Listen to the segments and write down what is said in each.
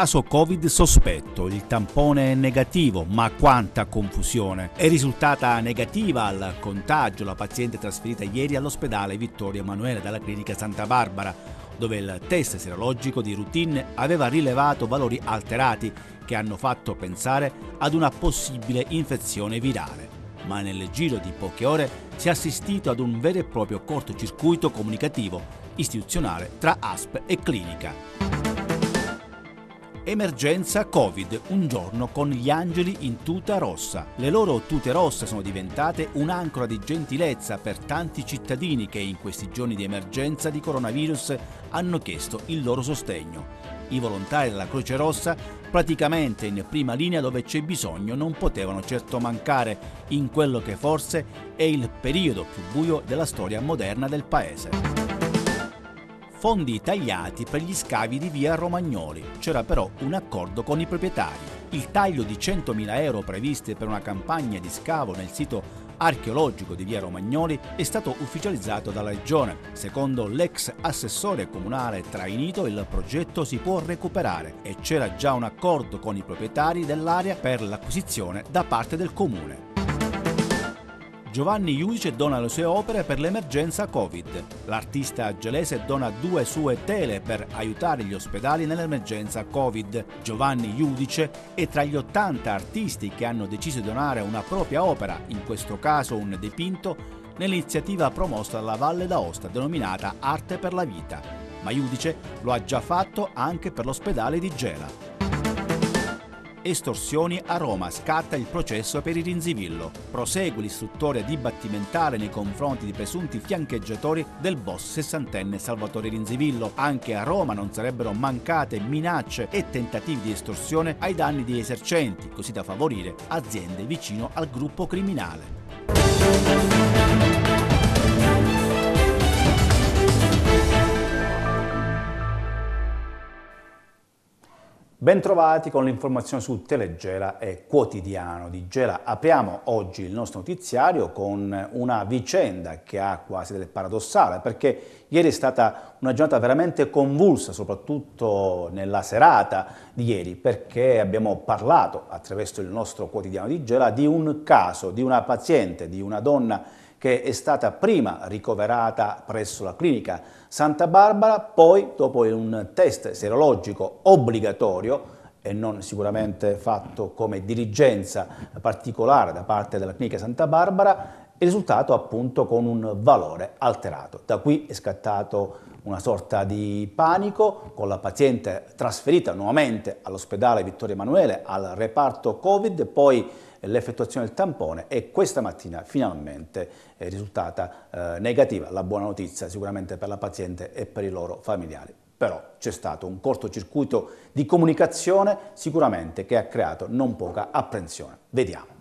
caso Covid sospetto, il tampone è negativo, ma quanta confusione. È risultata negativa al contagio la paziente trasferita ieri all'ospedale Vittorio Emanuele dalla clinica Santa Barbara, dove il test serologico di routine aveva rilevato valori alterati che hanno fatto pensare ad una possibile infezione virale. Ma nel giro di poche ore si è assistito ad un vero e proprio cortocircuito comunicativo istituzionale tra ASP e clinica. Emergenza Covid, un giorno con gli angeli in tuta rossa. Le loro tute rosse sono diventate un'ancora di gentilezza per tanti cittadini che in questi giorni di emergenza di coronavirus hanno chiesto il loro sostegno. I volontari della Croce Rossa, praticamente in prima linea dove c'è bisogno, non potevano certo mancare in quello che forse è il periodo più buio della storia moderna del paese fondi tagliati per gli scavi di via Romagnoli. C'era però un accordo con i proprietari. Il taglio di 100.000 euro previste per una campagna di scavo nel sito archeologico di via Romagnoli è stato ufficializzato dalla Regione. Secondo l'ex assessore comunale Trainito il progetto si può recuperare e c'era già un accordo con i proprietari dell'area per l'acquisizione da parte del comune. Giovanni Iudice dona le sue opere per l'emergenza Covid. L'artista gelese dona due sue tele per aiutare gli ospedali nell'emergenza Covid. Giovanni Iudice è tra gli 80 artisti che hanno deciso di donare una propria opera, in questo caso un dipinto, nell'iniziativa promossa dalla Valle d'Aosta denominata Arte per la Vita. Ma Iudice lo ha già fatto anche per l'ospedale di Gela estorsioni a Roma scatta il processo per il Rinzivillo. Prosegue l'istruttoria dibattimentale nei confronti di presunti fiancheggiatori del boss sessantenne Salvatore Rinzivillo. Anche a Roma non sarebbero mancate minacce e tentativi di estorsione ai danni di esercenti, così da favorire aziende vicino al gruppo criminale. Bentrovati con l'informazione su Telegela e Quotidiano di Gela. Apriamo oggi il nostro notiziario con una vicenda che ha quasi del paradossale, perché ieri è stata una giornata veramente convulsa, soprattutto nella serata di ieri, perché abbiamo parlato attraverso il nostro quotidiano di Gela di un caso di una paziente, di una donna che è stata prima ricoverata presso la clinica Santa Barbara, poi dopo un test serologico obbligatorio e non sicuramente fatto come dirigenza particolare da parte della clinica Santa Barbara, il risultato appunto con un valore alterato. Da qui è scattato una sorta di panico con la paziente trasferita nuovamente all'ospedale Vittorio Emanuele al reparto Covid, poi l'effettuazione del tampone e questa mattina finalmente è risultata eh, negativa. La buona notizia sicuramente per la paziente e per i loro familiari. Però c'è stato un cortocircuito di comunicazione sicuramente che ha creato non poca apprensione. Vediamo.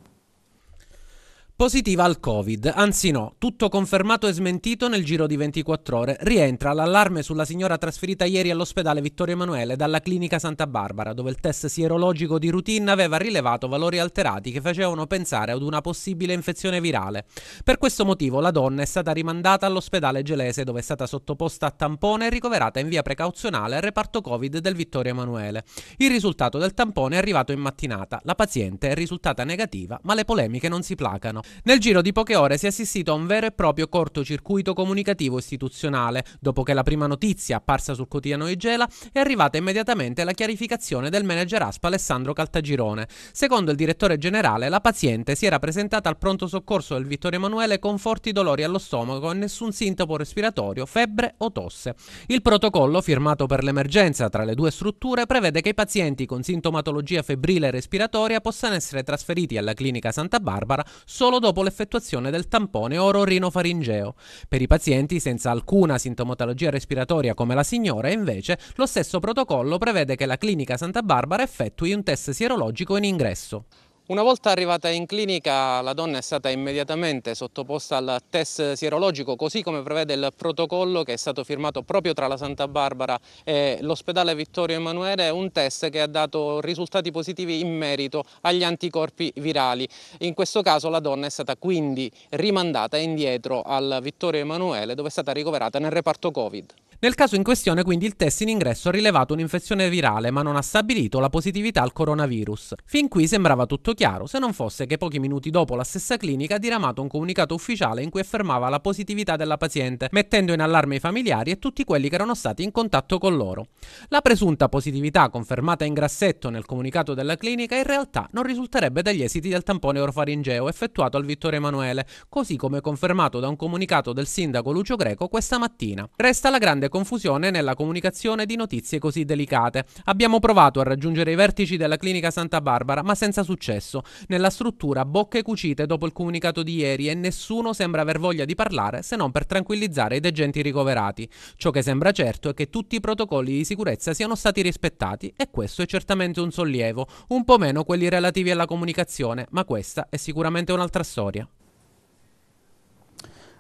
Positiva al Covid, anzi no, tutto confermato e smentito nel giro di 24 ore. Rientra l'allarme sulla signora trasferita ieri all'ospedale Vittorio Emanuele dalla clinica Santa Barbara, dove il test sierologico di routine aveva rilevato valori alterati che facevano pensare ad una possibile infezione virale. Per questo motivo la donna è stata rimandata all'ospedale gelese, dove è stata sottoposta a tampone e ricoverata in via precauzionale al reparto Covid del Vittorio Emanuele. Il risultato del tampone è arrivato in mattinata. La paziente è risultata negativa, ma le polemiche non si placano. Nel giro di poche ore si è assistito a un vero e proprio cortocircuito comunicativo istituzionale. Dopo che la prima notizia, apparsa sul quotidiano Igela, è arrivata immediatamente la chiarificazione del manager ASP Alessandro Caltagirone. Secondo il direttore generale, la paziente si era presentata al pronto soccorso del Vittorio Emanuele con forti dolori allo stomaco e nessun sintomo respiratorio, febbre o tosse. Il protocollo, firmato per l'emergenza tra le due strutture, prevede che i pazienti con sintomatologia febbrile respiratoria possano essere trasferiti alla clinica Santa Barbara solo solo dopo l'effettuazione del tampone oro-rinofaringeo. Per i pazienti senza alcuna sintomatologia respiratoria come la signora, invece, lo stesso protocollo prevede che la clinica Santa Barbara effettui un test sierologico in ingresso. Una volta arrivata in clinica la donna è stata immediatamente sottoposta al test sierologico così come prevede il protocollo che è stato firmato proprio tra la Santa Barbara e l'ospedale Vittorio Emanuele, un test che ha dato risultati positivi in merito agli anticorpi virali. In questo caso la donna è stata quindi rimandata indietro al Vittorio Emanuele dove è stata ricoverata nel reparto Covid. Nel caso in questione, quindi, il test in ingresso ha rilevato un'infezione virale, ma non ha stabilito la positività al coronavirus. Fin qui sembrava tutto chiaro, se non fosse che pochi minuti dopo la stessa clinica ha diramato un comunicato ufficiale in cui affermava la positività della paziente, mettendo in allarme i familiari e tutti quelli che erano stati in contatto con loro. La presunta positività confermata in grassetto nel comunicato della clinica in realtà non risulterebbe dagli esiti del tampone orofaringeo effettuato al Vittorio Emanuele, così come confermato da un comunicato del sindaco Lucio Greco questa mattina. Resta la grande grande confusione nella comunicazione di notizie così delicate. Abbiamo provato a raggiungere i vertici della clinica Santa Barbara, ma senza successo. Nella struttura bocche cucite dopo il comunicato di ieri e nessuno sembra aver voglia di parlare se non per tranquillizzare i degenti ricoverati. Ciò che sembra certo è che tutti i protocolli di sicurezza siano stati rispettati e questo è certamente un sollievo, un po' meno quelli relativi alla comunicazione, ma questa è sicuramente un'altra storia.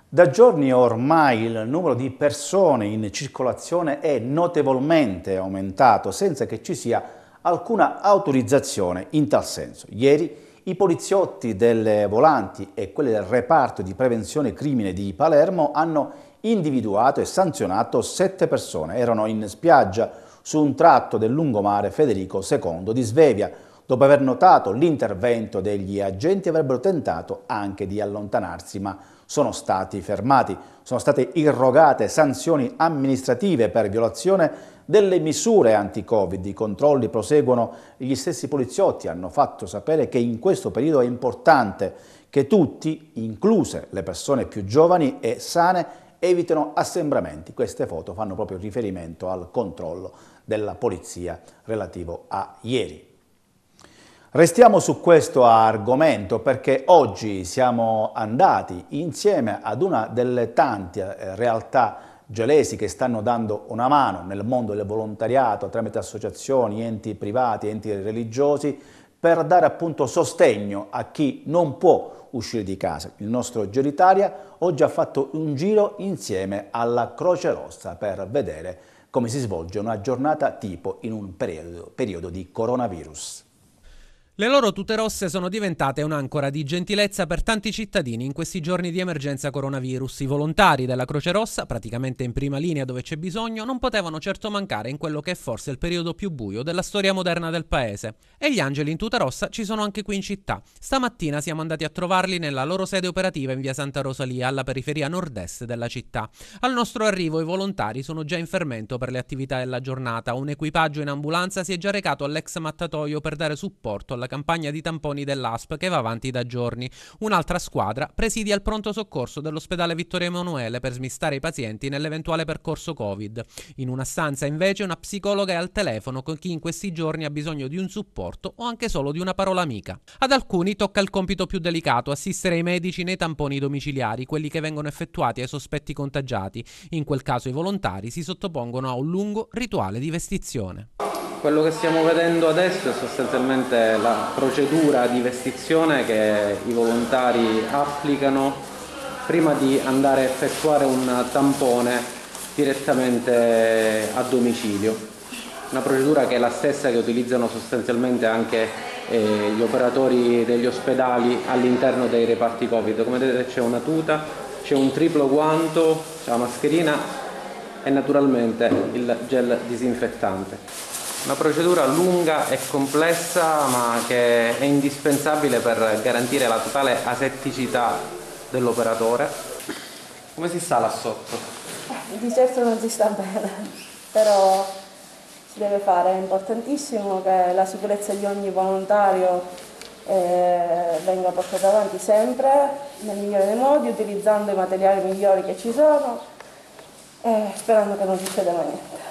Da giorni ormai il numero di persone in circolazione è notevolmente aumentato senza che ci sia alcuna autorizzazione in tal senso. Ieri i poliziotti delle volanti e quelli del reparto di prevenzione crimine di Palermo hanno individuato e sanzionato sette persone. Erano in spiaggia su un tratto del lungomare Federico II di Svevia Dopo aver notato l'intervento degli agenti avrebbero tentato anche di allontanarsi, ma sono stati fermati. Sono state irrogate sanzioni amministrative per violazione delle misure anti-Covid. I controlli proseguono. Gli stessi poliziotti hanno fatto sapere che in questo periodo è importante che tutti, incluse le persone più giovani e sane, evitino assembramenti. Queste foto fanno proprio riferimento al controllo della polizia relativo a ieri. Restiamo su questo argomento perché oggi siamo andati insieme ad una delle tante eh, realtà gelesi che stanno dando una mano nel mondo del volontariato tramite associazioni, enti privati, enti religiosi per dare appunto sostegno a chi non può uscire di casa. Il nostro Geritaria oggi ha fatto un giro insieme alla Croce Rossa per vedere come si svolge una giornata tipo in un periodo, periodo di coronavirus. Le loro tute rosse sono diventate un'ancora di gentilezza per tanti cittadini in questi giorni di emergenza coronavirus. I volontari della Croce Rossa, praticamente in prima linea dove c'è bisogno, non potevano certo mancare in quello che è forse il periodo più buio della storia moderna del paese. E gli angeli in tuta rossa ci sono anche qui in città. Stamattina siamo andati a trovarli nella loro sede operativa in via Santa Rosalia, alla periferia nord-est della città. Al nostro arrivo i volontari sono già in fermento per le attività della giornata. Un equipaggio in ambulanza si è già recato all'ex mattatoio per dare supporto alla la campagna di tamponi dell'ASP che va avanti da giorni. Un'altra squadra presidia il pronto soccorso dell'ospedale Vittorio Emanuele per smistare i pazienti nell'eventuale percorso Covid. In una stanza invece una psicologa è al telefono con chi in questi giorni ha bisogno di un supporto o anche solo di una parola amica. Ad alcuni tocca il compito più delicato, assistere i medici nei tamponi domiciliari, quelli che vengono effettuati ai sospetti contagiati. In quel caso i volontari si sottopongono a un lungo rituale di vestizione. Quello che stiamo vedendo adesso è sostanzialmente la procedura di vestizione che i volontari applicano prima di andare a effettuare un tampone direttamente a domicilio. Una procedura che è la stessa che utilizzano sostanzialmente anche eh, gli operatori degli ospedali all'interno dei reparti Covid. Come vedete c'è una tuta, c'è un triplo guanto, c'è la mascherina e naturalmente il gel disinfettante. Una procedura lunga e complessa ma che è indispensabile per garantire la totale asetticità dell'operatore. Come si sta là sotto? Di certo non si sta bene, però si deve fare. È importantissimo che la sicurezza di ogni volontario eh, venga portata avanti sempre nel migliore dei modi, utilizzando i materiali migliori che ci sono e eh, sperando che non succeda mai niente.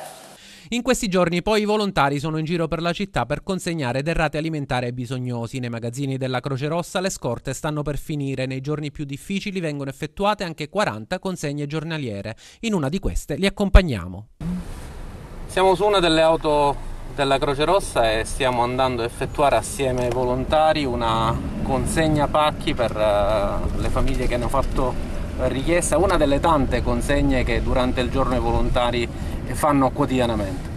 In questi giorni poi i volontari sono in giro per la città per consegnare derrate alimentari ai bisognosi. Nei magazzini della Croce Rossa le scorte stanno per finire. Nei giorni più difficili vengono effettuate anche 40 consegne giornaliere. In una di queste li accompagniamo. Siamo su una delle auto della Croce Rossa e stiamo andando a effettuare assieme ai volontari una consegna pacchi per eh, le famiglie che hanno fatto richiesta, una delle tante consegne che durante il giorno i volontari fanno quotidianamente.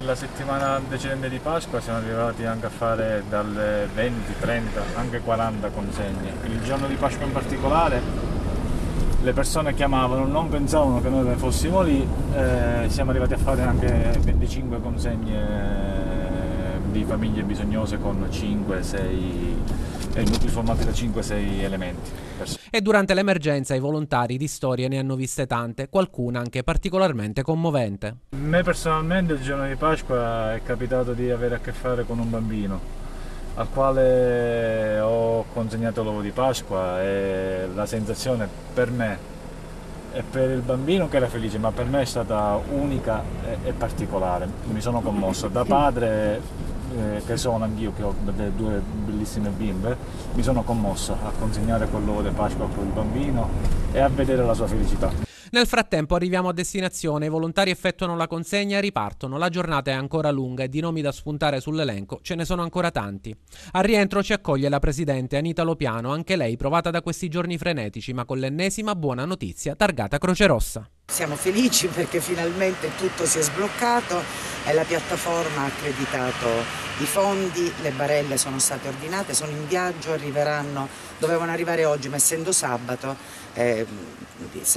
La settimana decennale di Pasqua siamo arrivati anche a fare dalle 20, 30, anche 40 consegne. Il giorno di Pasqua in particolare le persone chiamavano, non pensavano che noi fossimo lì, eh, siamo arrivati a fare anche 25 consegne di famiglie bisognose con 5-6 e i formati da 5-6 elementi. E durante l'emergenza i volontari di storie ne hanno viste tante, qualcuna anche particolarmente commovente. A me personalmente il giorno diciamo, di Pasqua è capitato di avere a che fare con un bambino al quale ho consegnato l'uovo di Pasqua e la sensazione per me e per il bambino che era felice, ma per me è stata unica e, particolare. Mi sono commosso da padre eh, che sono anch'io, che ho delle due bellissime bimbe, mi sono commosso a consegnare quel l'uovo Pasqua a quel bambino e a vedere la sua felicità. Nel frattempo arriviamo a destinazione, i volontari effettuano la consegna e ripartono. La giornata è ancora lunga e di nomi da spuntare sull'elenco ce ne sono ancora tanti. Al rientro ci accoglie la presidente Anita Lopiano, anche lei provata da questi giorni frenetici, ma con l'ennesima buona notizia targata Croce Rossa. Siamo felici perché finalmente tutto si è sbloccato e la piattaforma ha accreditato i fondi, le barelle sono state ordinate, sono in viaggio, arriveranno, dovevano arrivare oggi ma essendo sabato eh,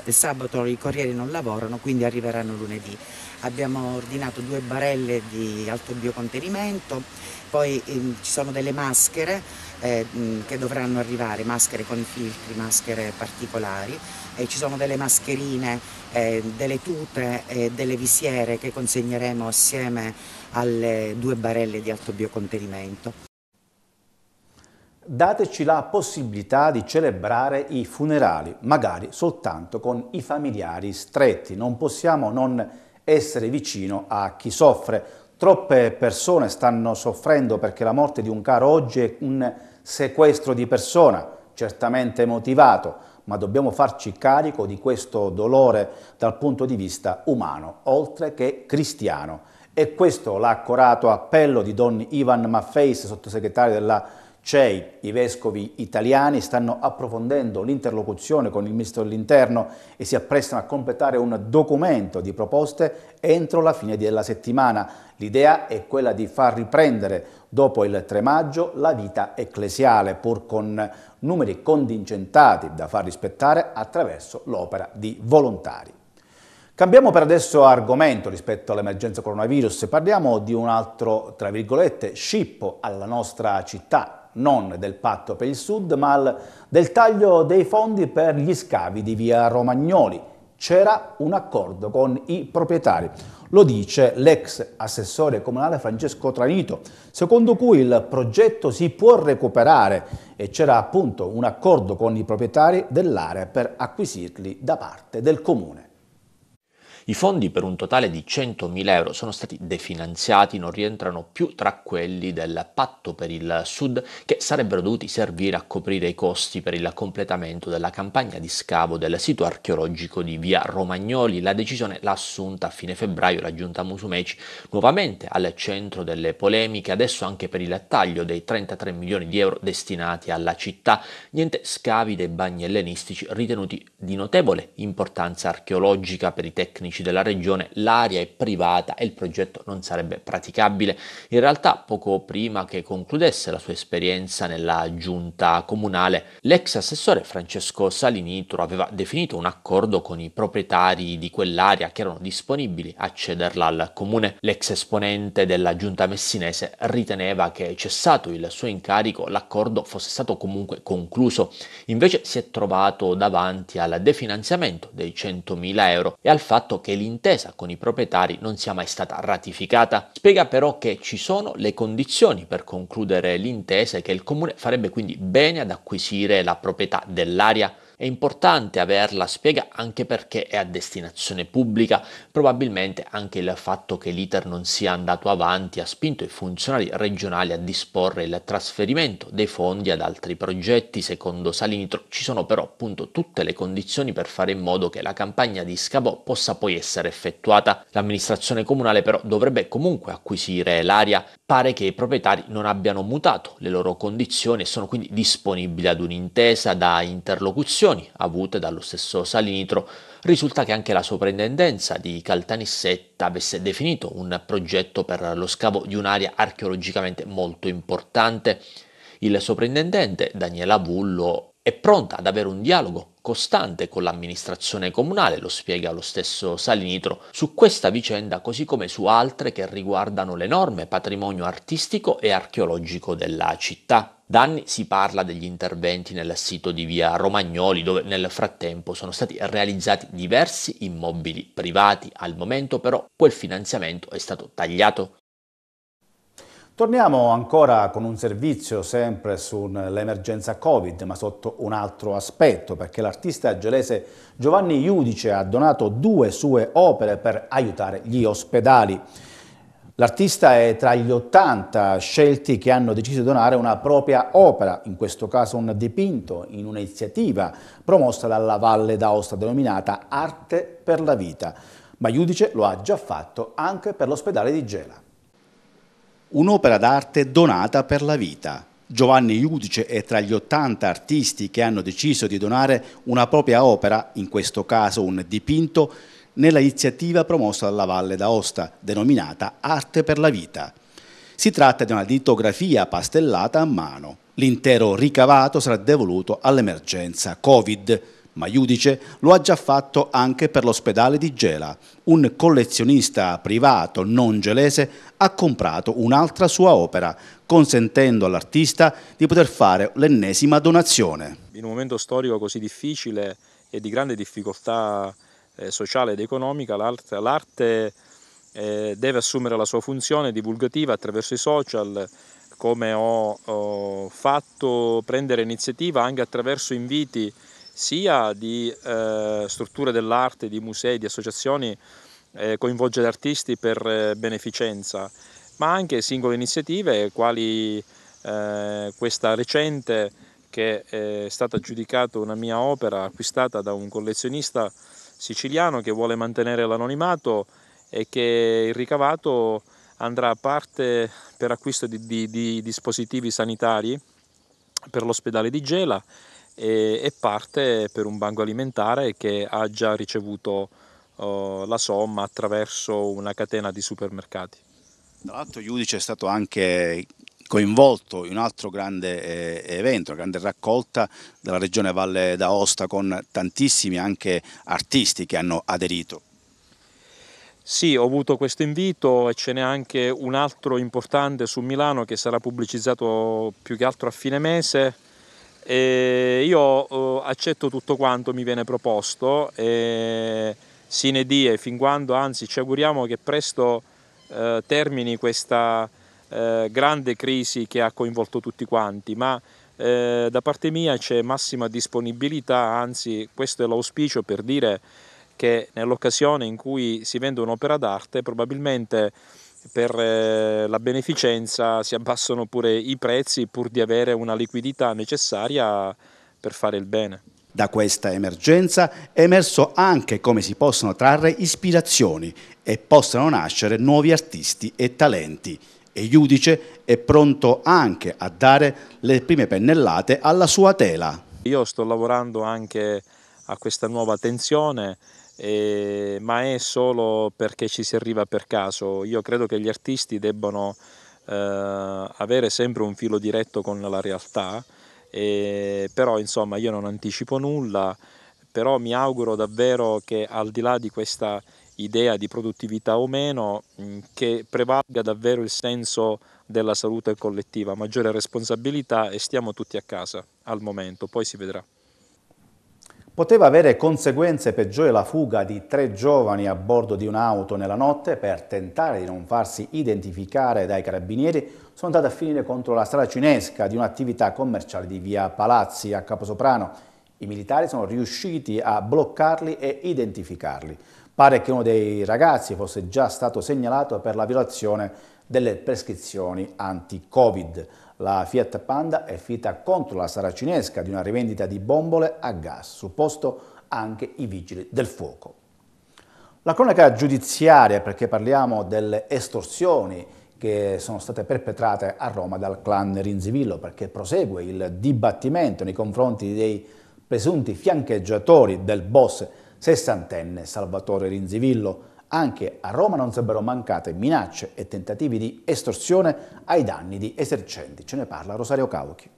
il sabato i corrieri non lavorano, quindi arriveranno lunedì. Abbiamo ordinato due barelle di alto biocontenimento, poi eh, ci sono delle maschere eh, che dovranno arrivare, maschere con i filtri, maschere particolari, eh, ci sono delle mascherine, eh, delle tute e delle visiere che consegneremo assieme alle due barelle di alto biocontenimento dateci la possibilità di celebrare i funerali, magari soltanto con i familiari stretti. Non possiamo non essere vicino a chi soffre. Troppe persone stanno soffrendo perché la morte di un caro oggi è un sequestro di persona, certamente motivato, ma dobbiamo farci carico di questo dolore dal punto di vista umano, oltre che cristiano. E questo l'accorato appello di Don Ivan Maffeis, sottosegretario della CEI, i vescovi italiani stanno approfondendo l'interlocuzione con il ministro dell'interno e si apprestano a completare un documento di proposte entro la fine della settimana. L'idea è quella di far riprendere dopo il 3 maggio la vita ecclesiale, pur con numeri contingentati da far rispettare attraverso l'opera di volontari. Cambiamo per adesso argomento rispetto all'emergenza coronavirus, parliamo di un altro, tra virgolette, scippo alla nostra città, non del patto per il Sud, ma del taglio dei fondi per gli scavi di via Romagnoli. C'era un accordo con i proprietari. Lo dice l'ex assessore comunale Francesco Tranito, secondo cui il progetto si può recuperare e c'era appunto un accordo con i proprietari dell'area per acquisirli da parte del comune. I fondi per un totale di 100.000 euro sono stati definanziati, non rientrano più tra quelli del patto per il Sud che sarebbero dovuti servire a coprire i costi per il completamento della campagna di scavo del sito archeologico di via Romagnoli. La decisione l'ha assunta a fine febbraio la giunta Musumeci, nuovamente al centro delle polemiche, adesso anche per il taglio dei 33 milioni di euro destinati alla città. Niente scavi dei bagni ellenistici ritenuti di notevole importanza archeologica per i tecnici tecnici della regione l'area è privata e il progetto non sarebbe praticabile. In realtà poco prima che concludesse la sua esperienza nella giunta comunale, l'ex assessore Francesco Salinitro aveva definito un accordo con i proprietari di quell'area che erano disponibili a cederla al comune. L'ex esponente della giunta messinese riteneva che cessato il suo incarico l'accordo fosse stato comunque concluso, invece si è trovato davanti al definanziamento dei 100.000 euro e al fatto che l'intesa con i proprietari non sia mai stata ratificata. Spiega però che ci sono le condizioni per concludere l'intesa e che il comune farebbe quindi bene ad acquisire la proprietà dell'area. È importante averla spiega anche perché è a destinazione pubblica, probabilmente anche il fatto che l'iter non sia andato avanti ha spinto i funzionari regionali a disporre il trasferimento dei fondi ad altri progetti. Secondo Salinitro ci sono però appunto tutte le condizioni per fare in modo che la campagna di Scabò possa poi essere effettuata. L'amministrazione comunale però dovrebbe comunque acquisire l'aria. Pare che i proprietari non abbiano mutato le loro condizioni e sono quindi disponibili ad un'intesa da interlocuzione informazioni avute dallo stesso Salinitro, risulta che anche la soprintendenza di Caltanissetta avesse definito un progetto per lo scavo di un'area archeologicamente molto importante. Il soprintendente Daniela Vullo è pronta ad avere un dialogo costante con l'amministrazione comunale, lo spiega lo stesso Salinitro, su questa vicenda così come su altre che riguardano l'enorme patrimonio artistico e archeologico della città. Da anni si parla degli interventi nel sito di via Romagnoli, dove nel frattempo sono stati realizzati diversi immobili privati. Al momento però quel finanziamento è stato tagliato Torniamo ancora con un servizio sempre sull'emergenza Covid, ma sotto un altro aspetto, perché l'artista gelese Giovanni Iudice ha donato due sue opere per aiutare gli ospedali. L'artista è tra gli 80 scelti che hanno deciso di donare una propria opera, in questo caso un dipinto, in un'iniziativa promossa dalla Valle d'Aosta denominata Arte per la Vita. Ma Iudice lo ha già fatto anche per l'ospedale di Gela un'opera d'arte donata per la vita. Giovanni Iudice è tra gli 80 artisti che hanno deciso di donare una propria opera, in questo caso un dipinto, nell'iniziativa promossa dalla Valle d'Aosta, denominata Arte per la Vita. Si tratta di una litografia pastellata a mano. L'intero ricavato sarà devoluto all'emergenza Covid, ma Iudice lo ha già fatto anche per l'ospedale di Gela. Un collezionista privato non gelese ha comprato un'altra sua opera, consentendo all'artista di poter fare l'ennesima donazione. In un momento storico così difficile e di grande difficoltà eh, sociale ed economica, l'arte eh, deve assumere la sua funzione divulgativa attraverso i social, come ho, fatto prendere iniziativa anche attraverso inviti sia di eh, strutture dell'arte, di musei, di associazioni, eh, coinvolgere artisti per eh, beneficenza, ma anche singole iniziative quali eh, questa recente che eh, è stata giudicata una mia opera acquistata da un collezionista siciliano che vuole mantenere l'anonimato e che il ricavato andrà a parte per acquisto di, di, di dispositivi sanitari per l'ospedale di Gela e, e parte per un banco alimentare che ha già ricevuto uh, la somma attraverso una catena di supermercati. Tra l'altro Giudice è stato anche coinvolto in un altro grande eh, evento, una grande raccolta della regione Valle d'Aosta con tantissimi anche artisti che hanno aderito. Sì, ho avuto questo invito e ce n'è anche un altro importante su Milano che sarà pubblicizzato più che altro a fine mese e io eh, accetto tutto quanto mi viene proposto, e sine die, fin quando, anzi ci auguriamo che presto eh, termini questa eh, grande crisi che ha coinvolto tutti quanti, ma eh, da parte mia c'è massima disponibilità, anzi questo è l'auspicio per dire che nell'occasione in cui si vende un'opera d'arte probabilmente per eh, la beneficenza si abbassano pure i prezzi pur di avere una liquidità necessaria per fare il bene. Da questa emergenza è emerso anche come si possono trarre ispirazioni e possano nascere nuovi artisti e talenti. E Giudice è pronto anche a dare le prime pennellate alla sua tela. Io sto lavorando anche a questa nuova tensione eh, ma è solo perché ci si arriva per caso. Io credo che gli artisti debbano eh, avere sempre un filo diretto con la realtà, eh, però insomma io non anticipo nulla, però mi auguro davvero che al di là di questa idea di produttività o meno, mm, che prevalga davvero il senso della salute collettiva, maggiore responsabilità e stiamo tutti a casa al momento, poi si vedrà. Poteva avere conseguenze peggiori la fuga di tre giovani a bordo di un'auto nella notte per tentare di non farsi identificare dai carabinieri, sono andate a finire contro la strada cinesca di un'attività commerciale di via Palazzi a Caposoprano. I militari sono riusciti a bloccarli e identificarli. Pare che uno dei ragazzi fosse già stato segnalato per la violazione delle prescrizioni anti-Covid. La Fiat Panda è fitta contro la saracinesca di una rivendita di bombole a gas, supposto anche i vigili del fuoco. La cronaca giudiziaria, perché parliamo delle estorsioni che sono state perpetrate a Roma dal clan Rinzivillo, perché prosegue il dibattimento nei confronti dei presunti fiancheggiatori del boss sessantenne Salvatore Rinzivillo, anche a Roma non sarebbero mancate minacce e tentativi di estorsione ai danni di esercenti. Ce ne parla Rosario Cauchi.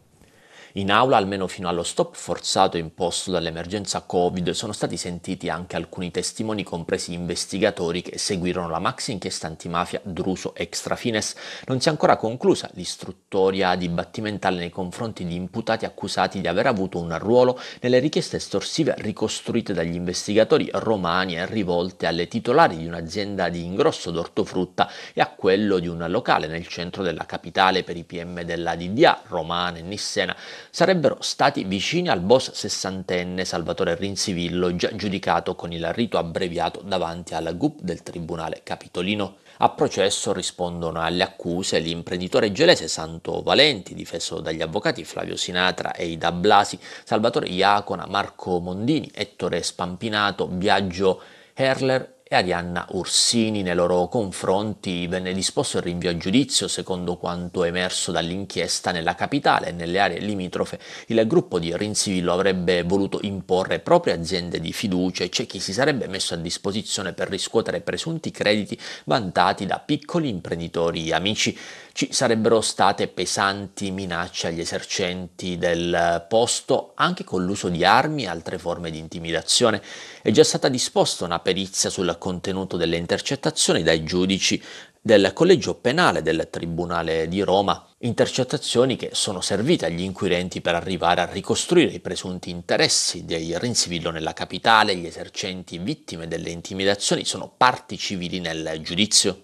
In aula, almeno fino allo stop forzato imposto dall'emergenza Covid, sono stati sentiti anche alcuni testimoni, compresi investigatori che seguirono la maxi inchiesta antimafia Druso Extrafines. Non si è ancora conclusa l'istruttoria dibattimentale nei confronti di imputati accusati di aver avuto un ruolo nelle richieste estorsive ricostruite dagli investigatori romani e rivolte alle titolari di un'azienda di ingrosso d'ortofrutta e a quello di un locale nel centro della capitale per i PM della DDA romana e Nissena sarebbero stati vicini al boss sessantenne Salvatore Rinzivillo, già giudicato con il rito abbreviato davanti alla GUP del Tribunale Capitolino. A processo rispondono alle accuse l'imprenditore gelese Santo Valenti, difeso dagli avvocati Flavio Sinatra e Ida Blasi, Salvatore Iacona, Marco Mondini, Ettore Spampinato, Biagio Herler Arianna Orsini nei loro confronti venne disposto il rinvio a giudizio secondo quanto emerso dall'inchiesta nella capitale e nelle aree limitrofe il gruppo di Rinzivillo avrebbe voluto imporre proprie aziende di fiducia e c'è chi si sarebbe messo a disposizione per riscuotere presunti crediti vantati da piccoli imprenditori amici ci sarebbero state pesanti minacce agli esercenti del posto anche con l'uso di armi e altre forme di intimidazione. È già stata disposta una perizia sul contenuto delle intercettazioni dai giudici del collegio penale del Tribunale di Roma, intercettazioni che sono servite agli inquirenti per arrivare a ricostruire i presunti interessi dei Renzivillo nella capitale, gli esercenti vittime delle intimidazioni sono parti civili nel giudizio.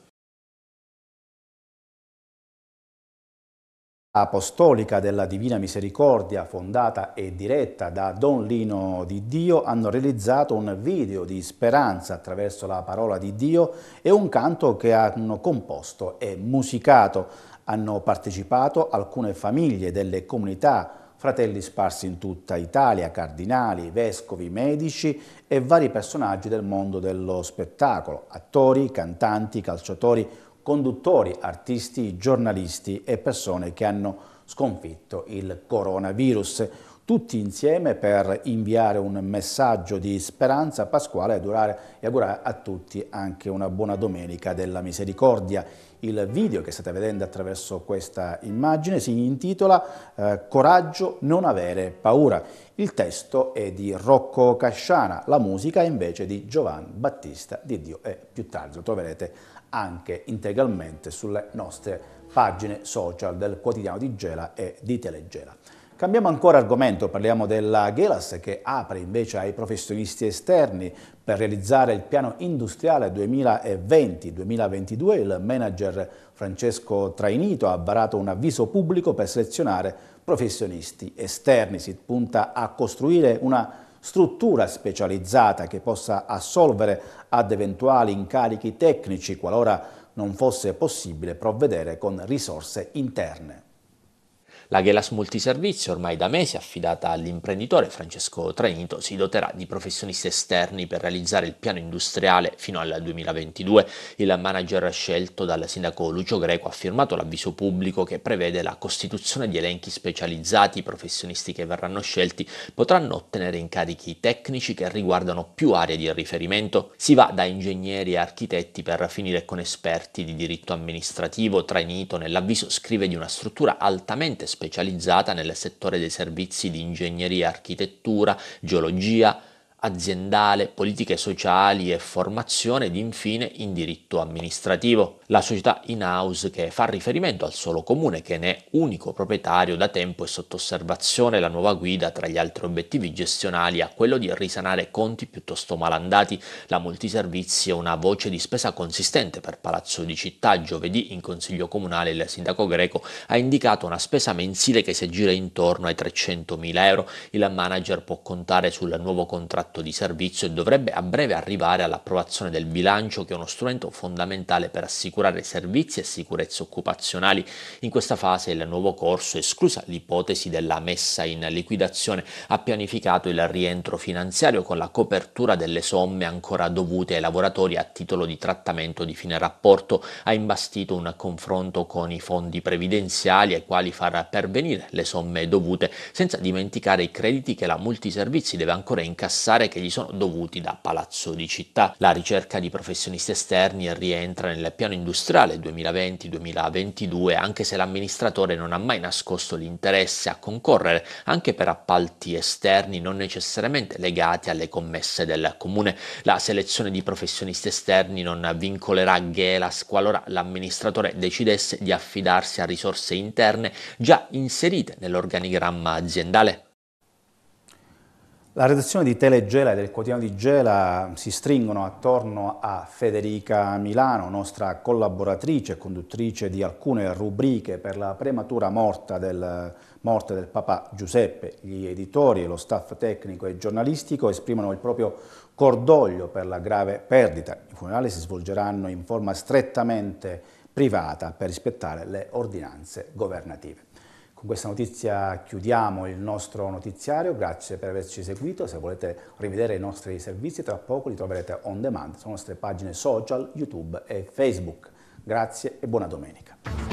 apostolica della Divina Misericordia, fondata e diretta da Don Lino di Dio, hanno realizzato un video di speranza attraverso la parola di Dio e un canto che hanno composto e musicato. Hanno partecipato alcune famiglie delle comunità fratelli sparsi in tutta Italia, cardinali, vescovi, medici e vari personaggi del mondo dello spettacolo, attori, cantanti, calciatori, conduttori, artisti, giornalisti e persone che hanno sconfitto il coronavirus. Tutti insieme per inviare un messaggio di speranza pasquale e augurare a tutti anche una buona domenica della misericordia. Il video che state vedendo attraverso questa immagine si intitola eh, Coraggio, non avere paura. Il testo è di Rocco Casciana, la musica invece di Giovan Battista di Dio e più tardi lo troverete anche integralmente sulle nostre pagine social del quotidiano di Gela e di Telegela. Cambiamo ancora argomento, parliamo della Gelas che apre invece ai professionisti esterni per realizzare il piano industriale 2020-2022. Il manager Francesco Trainito ha varato un avviso pubblico per selezionare professionisti esterni. Si punta a costruire una struttura specializzata che possa assolvere ad eventuali incarichi tecnici qualora non fosse possibile provvedere con risorse interne. La Gelas Multiservizio ormai da mesi affidata all'imprenditore Francesco Trenito si doterà di professionisti esterni per realizzare il piano industriale fino al 2022. Il manager scelto dal sindaco Lucio Greco ha firmato l'avviso pubblico che prevede la costituzione di elenchi specializzati. I professionisti che verranno scelti potranno ottenere incarichi tecnici che riguardano più aree di riferimento. Si va da ingegneri e architetti per finire con esperti di diritto amministrativo. Trenito nell'avviso scrive di una struttura altamente specializzata specializzata nel settore dei servizi di ingegneria, architettura, geologia, aziendale, politiche sociali e formazione ed infine in diritto amministrativo. La società in-house che fa riferimento al solo comune che ne è unico proprietario da tempo è sotto osservazione la nuova guida tra gli altri obiettivi gestionali ha quello di risanare conti piuttosto malandati. La multiservizi è una voce di spesa consistente per Palazzo di Città. Giovedì in Consiglio Comunale il sindaco greco ha indicato una spesa mensile che si aggira intorno ai 300.000 euro. Il manager può contare sul nuovo contratto contratto di servizio e dovrebbe a breve arrivare all'approvazione del bilancio che è uno strumento fondamentale per assicurare servizi e sicurezza occupazionali. In questa fase il nuovo corso, esclusa l'ipotesi della messa in liquidazione, ha pianificato il rientro finanziario con la copertura delle somme ancora dovute ai lavoratori a titolo di trattamento di fine rapporto, ha imbastito un confronto con i fondi previdenziali ai quali far pervenire le somme dovute, senza dimenticare i crediti che la multiservizi deve ancora incassare particolare che gli sono dovuti da Palazzo di Città. La ricerca di professionisti esterni rientra nel piano industriale 2020-2022, anche se l'amministratore non ha mai nascosto l'interesse a concorrere anche per appalti esterni non necessariamente legati alle commesse del comune. La selezione di professionisti esterni non vincolerà Gelas qualora l'amministratore decidesse di affidarsi a risorse interne già inserite nell'organigramma aziendale. La redazione di Telegela e del quotidiano di Gela si stringono attorno a Federica Milano, nostra collaboratrice e conduttrice di alcune rubriche per la prematura morte del, morte del papà Giuseppe. Gli editori e lo staff tecnico e giornalistico esprimono il proprio cordoglio per la grave perdita. I funerali si svolgeranno in forma strettamente privata per rispettare le ordinanze governative. Con questa notizia chiudiamo il nostro notiziario, grazie per averci seguito, se volete rivedere i nostri servizi tra poco li troverete on demand sulle nostre pagine social, YouTube e Facebook. Grazie e buona domenica.